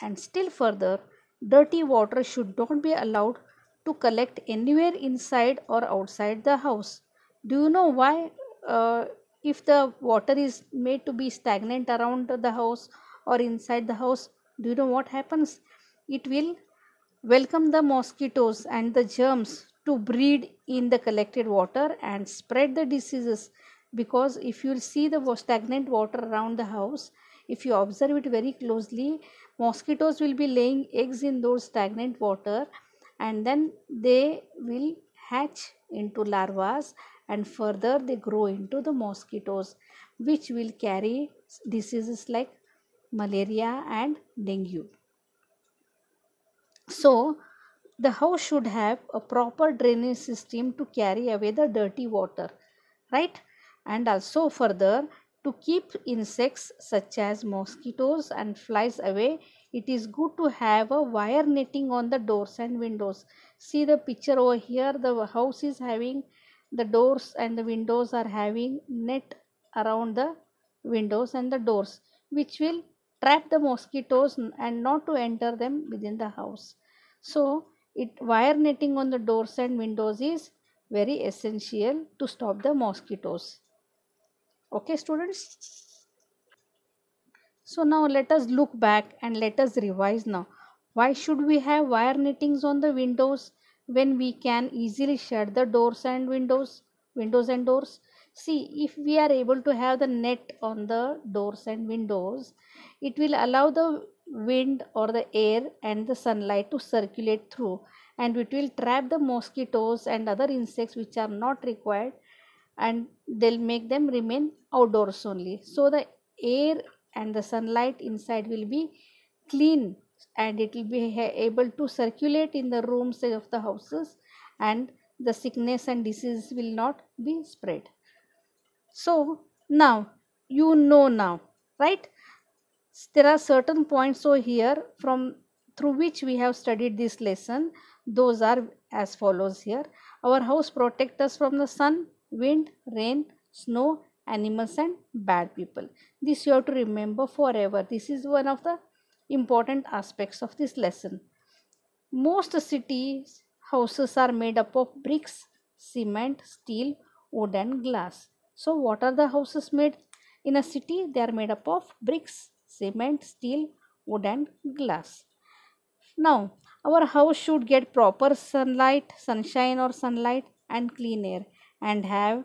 and still further dirty water should not be allowed to collect anywhere inside or outside the house do you know why uh, if the water is made to be stagnant around the house or inside the house do you know what happens it will welcome the mosquitoes and the germs to breed in the collected water and spread the diseases because if you see the stagnant water around the house if you observe it very closely mosquitoes will be laying eggs in those stagnant water and then they will hatch into larvas and further they grow into the mosquitoes which will carry diseases like malaria and dengue so the house should have a proper drainage system to carry away the dirty water right and also further to keep insects such as mosquitoes and flies away, it is good to have a wire netting on the doors and windows. See the picture over here, the house is having the doors and the windows are having net around the windows and the doors which will trap the mosquitoes and not to enter them within the house. So, it wire netting on the doors and windows is very essential to stop the mosquitoes okay students so now let us look back and let us revise now why should we have wire knittings on the windows when we can easily shut the doors and windows windows and doors see if we are able to have the net on the doors and windows it will allow the wind or the air and the sunlight to circulate through and it will trap the mosquitoes and other insects which are not required and they'll make them remain outdoors only so the air and the sunlight inside will be clean and it will be able to circulate in the rooms of the houses and the sickness and disease will not be spread so now you know now right there are certain points so here from through which we have studied this lesson those are as follows here our house protect us from the sun wind, rain, snow, animals and bad people. This you have to remember forever. This is one of the important aspects of this lesson. Most cities houses are made up of bricks, cement, steel, wood and glass. So what are the houses made in a city? They are made up of bricks, cement, steel, wood and glass. Now our house should get proper sunlight, sunshine or sunlight and clean air and have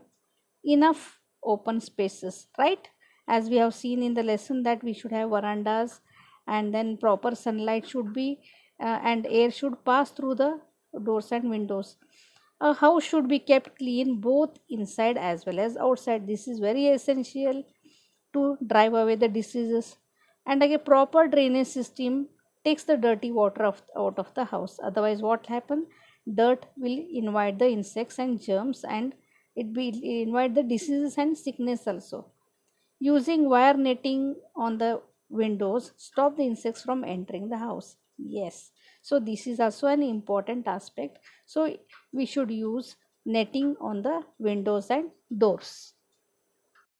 enough open spaces right as we have seen in the lesson that we should have verandas and then proper sunlight should be uh, and air should pass through the doors and windows a uh, house should be kept clean both inside as well as outside this is very essential to drive away the diseases and like a proper drainage system takes the dirty water of, out of the house otherwise what happen dirt will invite the insects and germs and it be invite the diseases and sickness also using wire netting on the windows stop the insects from entering the house yes so this is also an important aspect so we should use netting on the windows and doors